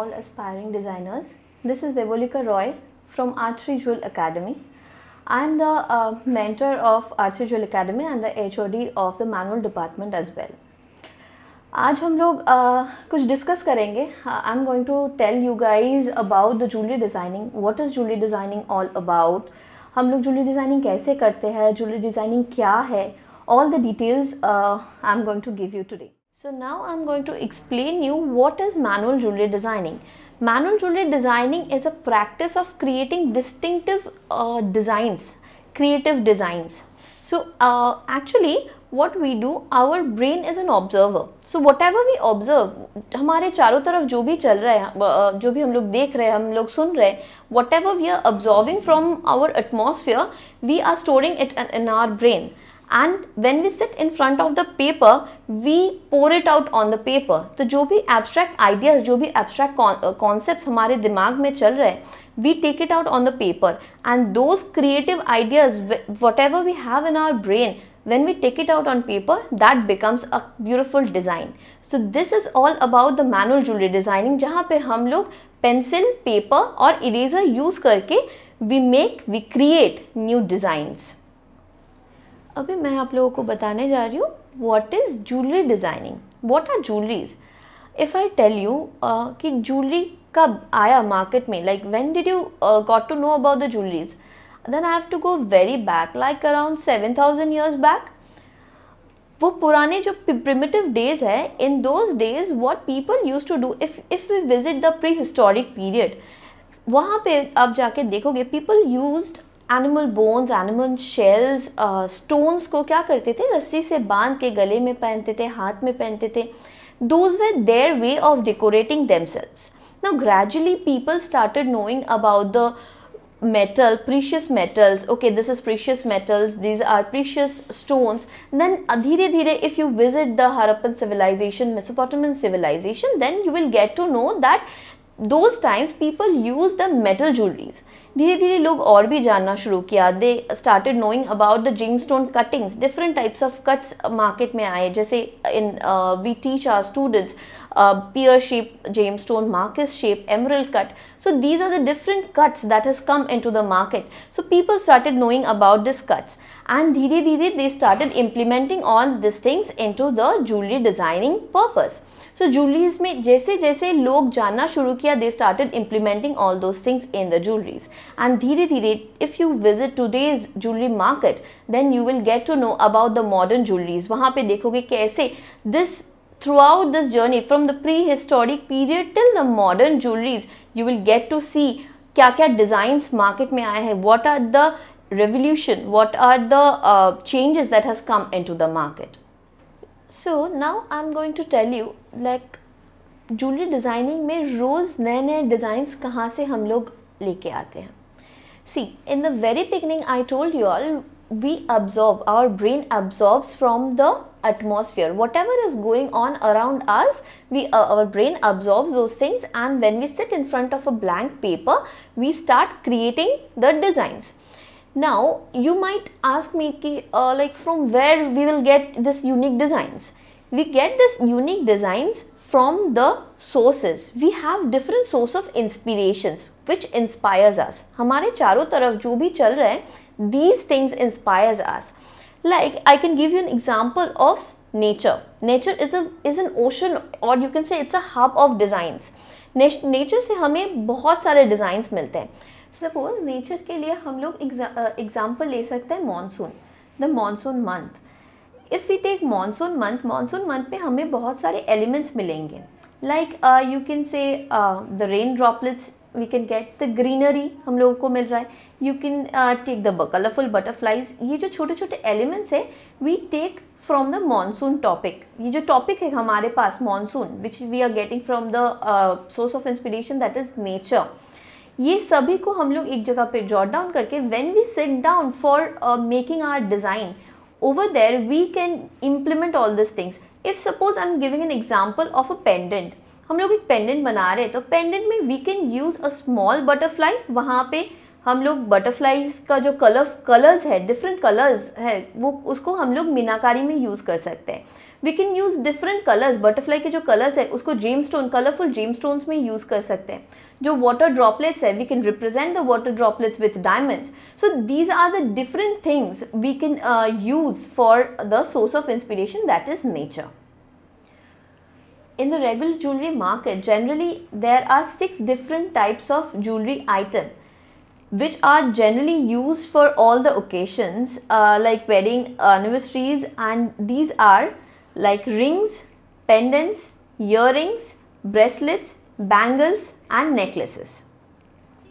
all aspiring designers. This is Devolika Roy from Archery Jewel Academy. I am the uh, mentor of Archery Jewel Academy and the HOD of the manual department as well. आज हम लोग uh, कुछ discuss करेंगे I am going to tell you guys about the jewellery designing what is jewellery designing all about हम लोग jewellery designing कैसे करते हैं जूलरी डिज़ाइनिंग क्या है all the details I am going to give you today so now I'm going to explain you what is manual jewelry designing. Manual jewelry designing is a practice of creating distinctive uh, designs, creative designs. So uh, actually what we do, our brain is an observer. So whatever we observe, हमारे चारों तरफ जो भी चल रहा है जो भी हम लोग देख रहे हैं हम लोग सुन रहे whatever we are absorbing from our atmosphere, we are storing it in our brain. And when we sit in front of the paper we pour it out on the paper तो जो भी एब्स्ट्रैक्ट आइडियाज जो भी abstract concept uh, हमारे दिमाग में चल रहे we take it out on the paper and those creative ideas whatever we have in our brain when we take it out on paper that becomes a beautiful design so this is all about the manual jewellery designing जहाँ पे हम लोग pencil paper और eraser use करके we make we create new designs अभी मैं आप लोगों को बताने जा रही हूँ what is jewellery designing what are jewelleries if I tell you कि ज्वेलरी कब आया मार्केट में like when did you got to know about the jewelleries then I have to go very back like around seven thousand years back वो पुराने जो primitive days है in those days what people use to do if if we visit the prehistoric period वहाँ पे आप जाके देखोगे people used animal bones animal shells stones को क्या करते थे रस्सी से बांध के गले में पहनते थे हाथ में पहनते थे those way their way of decorating themselves now gradually people started knowing about the metal precious metals okay this is precious metals these are precious stones then धीरे धीरे if you visit the Harappan civilisation Mesopotamian civilisation then you will get to know that those times people use the metal jewelleries धीरे धीरे लोग और भी जानना शुरू किया they started knowing about the gem stone cuttings different types of cuts market में आए जैसे in we teach our students pear shape gem stone marquise shape emerald cut so these are the different cuts that has come in to the market so people started knowing about this cuts and धीरे धीरे they they implementing all this things in to the jewelry designing purpose so so, jewelleries में जैसे जैसे लोग जानना शुरू किया they started implementing all those things in the jewelleries and धीरे धीरे if you visit today's jewellery market then you will get to know about the modern jewelleries वहाँ पे देखोगे कैसे this throughout this journey from the prehistoric period till the modern jewelleries you will get to see क्या क्या designs market में आए हैं what are the revolution, what are the uh, changes that has come into the market. So now I'm going to tell you like jewelry designing. में रोज़ नए नए designs. कहाँ से हम लोग लेके आते हैं See, in the very beginning, I told you all we absorb. Our brain absorbs from the atmosphere whatever is going on around us we uh, our brain absorbs those things and when we sit in front of a blank paper we start creating the designs now you might ask me uh, like from where we will get this unique designs we get this unique designs from the sources we have different source of inspirations which inspires us हमारे चारों तरफ जो भी चल रहा these things inspires us like I can give you an example of nature nature is a is an ocean or you can say it's a hub of designs nature से हमें बहुत सारे designs मिलते हैं सपोज नेचर के लिए हम लोग एग्जाम्पल ले सकते हैं monsoon the monsoon month if we take monsoon month monsoon month में हमें बहुत सारे एलिमेंट्स मिलेंगे like you can say the rain droplets we can get the greenery हम लोगों को मिल रहा है you can take the colourful butterflies ये जो छोटे छोटे एलिमेंट्स है we take from the monsoon topic ये जो टॉपिक है हमारे पास monsoon which we are getting from the source of inspiration that is nature ये सभी को हम लोग एक जगह पर जॉट डाउन करके when we sit down for making our design over there we can implement all this things if suppose I am giving an example of a pendant हम लोग एक पेंडेंट बना रहे हैं तो पेंडेंट में we can use a small butterfly वहाँ पे हम लोग बटरफ्लाईज का जो कलर कलर्स है डिफरेंट कलर्स है वो उसको हम लोग मीनाकारी में यूज़ कर सकते हैं we can use different colours butterfly के जो कलर्स है उसको gem stone colourful gem stones में यूज़ कर सकते हैं जो वाटर ड्रॉपलेट्स है we can represent the water droplets with diamonds so these are the different things we can use for the source of inspiration that is nature in the regular jewelry market generally there are six different types of jewelry item which are generally used for all the occasions uh, like wedding anniversaries and these are like rings, pendants, earrings, bracelets, bangles and necklaces.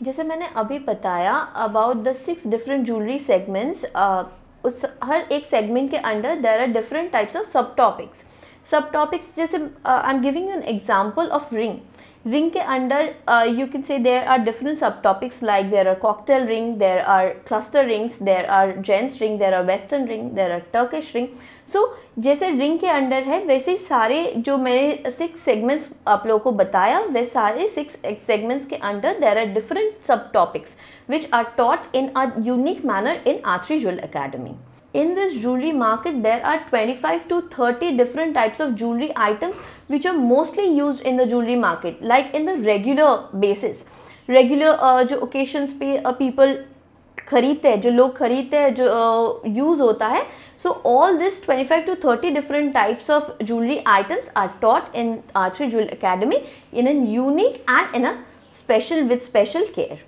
जैसे मैंने अभी बताया about the six different jewelry segments, uh, उस हर एक segment के under there are different types of subtopics. Subtopics जैसे uh, I'm giving you an example of ring. Ring के under uh, you can say there are different subtopics like there are cocktail ring, there are cluster rings, there are gents ring, there are western ring, there are Turkish ring. So so, जैसे ring के under है वैसे सारे जो मैंने six segments आप लोगों को बताया वे सारे सिक्स सेगमेंट्स के under there are different subtopics which are taught in a unique manner in Aathri Jewel Academy in this jewellery market there are twenty five to thirty different types of jewellery items which are mostly use in the jewellery market like in the regular basis regular जो occasions पे people uh, खरीदते हैं जो लोग खरीदते हैं जो use होता है so all this 25 five to thirty different types of jewellery items are taught in Archi Jewel Academy in an unique and in a special with special care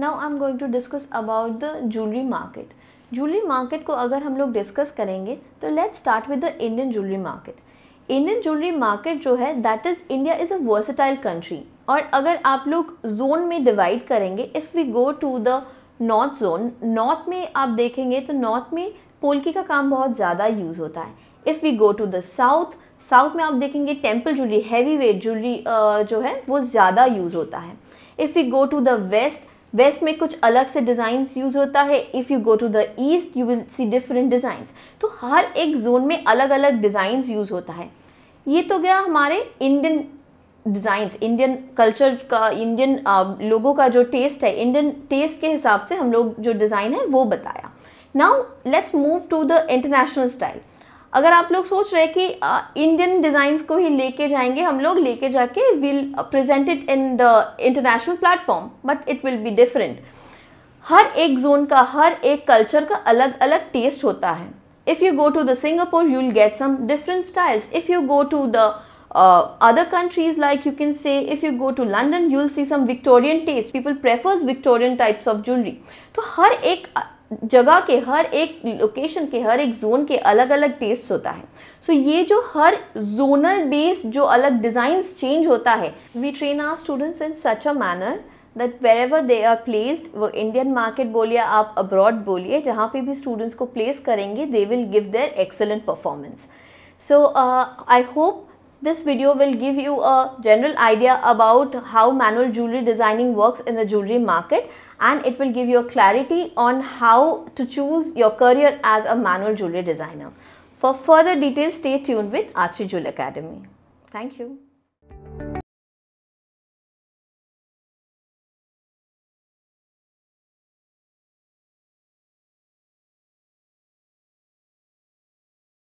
now I am going to discuss about the jewellery market jewellery market को अगर हम लोग discuss करेंगे तो let start with the Indian jewellery market Indian jewellery market जो है that is India is a versatile country और अगर आप लोग जोन में डिवाइड करेंगे if we go to the north zone north में आप देखेंगे तो नॉर्थ में पोलकी का काम बहुत ज़्यादा यूज़ होता है if we go to the south south में आप देखेंगे temple jewellery heavy weight jewellery जो है वो ज़्यादा यूज़ होता है if you go to the west west में कुछ अलग से डिज़ाइंस यूज़ होता है if you go to the east you will see different designs तो हर एक जोन में अलग अलग डिज़ाइंस यूज़ होता है ये तो गया हमारे इंडियन डिज़ाइंस इंडियन कल्चर का इंडियन um, लोगों का जो टेस्ट है इंडियन टेस्ट के हिसाब से हम लोग जो डिज़ाइन है वो बताया now let's move to the international style अगर आप लोग सोच रहे कि इंडियन uh, डिज़ाइंस को ही लेके जाएंगे हम लोग लेके जाके will present in the international platform but it will be different हर एक जोन का हर एक कल्चर का अलग अलग टेस्ट होता है if you go to the Singapore you will get some different styles if you go to the uh, other countries like you can say if you go to london you will see some victorian taste people prefers victorian types of jewelry तो हर एक uh, जगह के हर एक location के हर एक zone के अलग अलग टेस्ट होता है सो so, ये जो हर जोनल बेस्ड जो अलग डिज़ाइंस चेंज होता है we train our students in such a manner that wherever they are placed वो इंडियन मार्केट बोलिए आप अब्रॉड बोलिए जहाँ पे भी स्टूडेंट्स को प्लेस करेंगे they will give their excellent performance so I hope This video will give you a general idea about how manual jewelry designing works in the jewelry market and it will give you a clarity on how to choose your career as a manual jewelry designer. For further details, stay tuned with Archie Jewel Academy. Thank you.